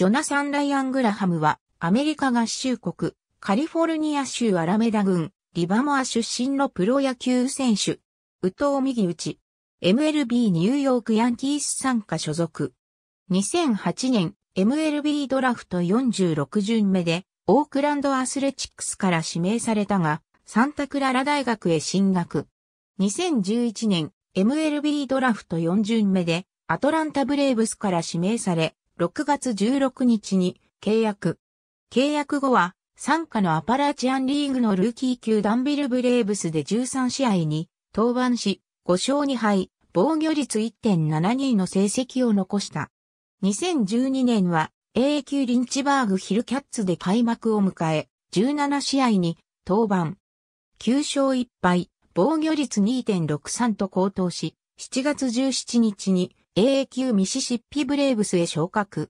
ジョナサン・ライアン・グラハムは、アメリカ合衆国、カリフォルニア州アラメダ郡、リバモア出身のプロ野球選手。宇藤右打ち。MLB ニューヨークヤンキース参加所属。2008年 MLB ドラフト46巡目でオークランドアスレチックスから指名されたがサンタクララ大学へ進学。2011年 MLB ドラフト4巡目でアトランタブレーブスから指名され6月16日に契約。契約後は、参加のアパラチアンリーグのルーキー級ダンビルブレーブスで13試合に登板し、5勝2敗、防御率1.72の成績を残した。2012年は A 級リンチバーグヒルキャッツで開幕を迎え、17試合に登板。9勝1敗、防御率2.63と高騰し、7月17日に AA 級ミシシッピブレーブスへ昇格。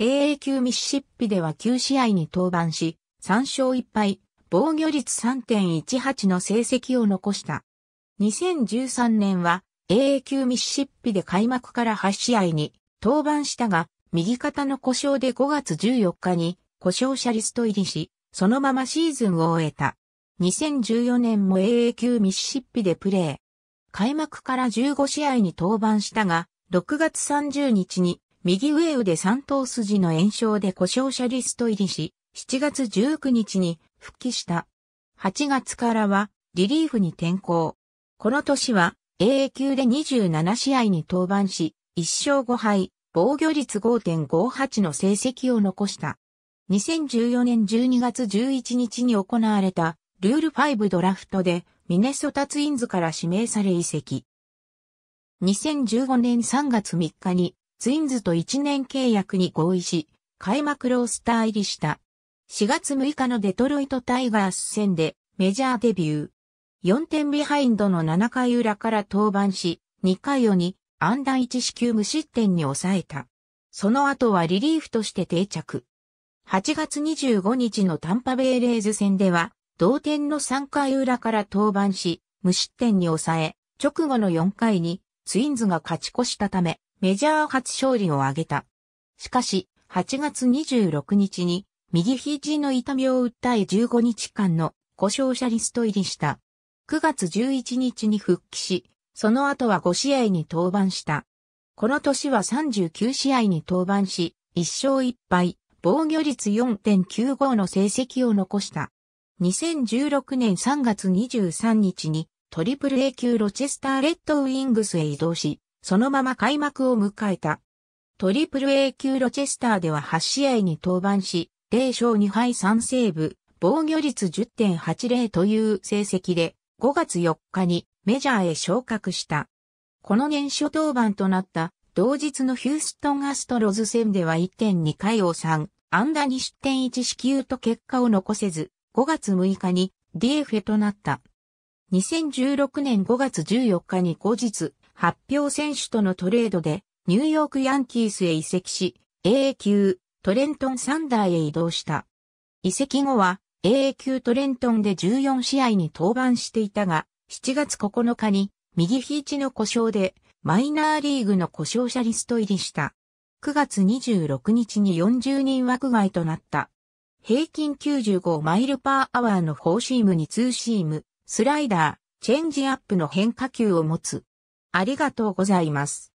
AA 級ミシシッピでは9試合に登板し、3勝1敗、防御率3.18の成績を残した。2013年は AA 級ミシシッピで開幕から8試合に登板したが、右肩の故障で5月14日に故障者リスト入りし、そのままシーズンを終えた。2014年も AA 級ミシシッピでプレー。開幕から15試合に登板したが、6月30日に右上腕三頭筋の炎症で故障者リスト入りし、7月19日に復帰した。8月からはリリーフに転向。この年は AA 級で27試合に登板し、1勝5敗、防御率5.58の成績を残した。2014年12月11日に行われたルール5ドラフトでミネソタツインズから指名され移籍。2015年3月3日にツインズと1年契約に合意し、開幕ロースター入りした。4月6日のデトロイトタイガース戦でメジャーデビュー。4点ビハインドの7回裏から登板し、2回を2、安打1四球無失点に抑えた。その後はリリーフとして定着。8月25日のタンパベイレーズ戦では、同点の3回裏から登板し、無失点に抑え、直後の4回にツインズが勝ち越したため、メジャー初勝利を挙げた。しかし、8月26日に、右肘の痛みを訴え15日間の故障者リスト入りした。9月11日に復帰し、その後は5試合に登板した。この年は39試合に登板し、1勝1敗、防御率4.95の成績を残した。2016年3月23日にトリプル A 級ロチェスターレッドウィングスへ移動し、そのまま開幕を迎えた。トリプル A 級ロチェスターでは8試合に登板し、0勝2敗3セーブ、防御率10.80という成績で、5月4日にメジャーへ昇格した。この年初登板となった同日のヒューストンアストロズ戦では1.2回を3、安打2失点1死球と結果を残せず、5月6日に DF となった。2016年5月14日に後日、発表選手とのトレードで、ニューヨークヤンキースへ移籍し、AA 級、トレントンサンダーへ移動した。移籍後は、AA 級トレントンで14試合に登板していたが、7月9日に、右肘の故障で、マイナーリーグの故障者リスト入りした。9月26日に40人枠外となった。平均95マイルパーアワーのフォーシームにツーシーム、スライダー、チェンジアップの変化球を持つ。ありがとうございます。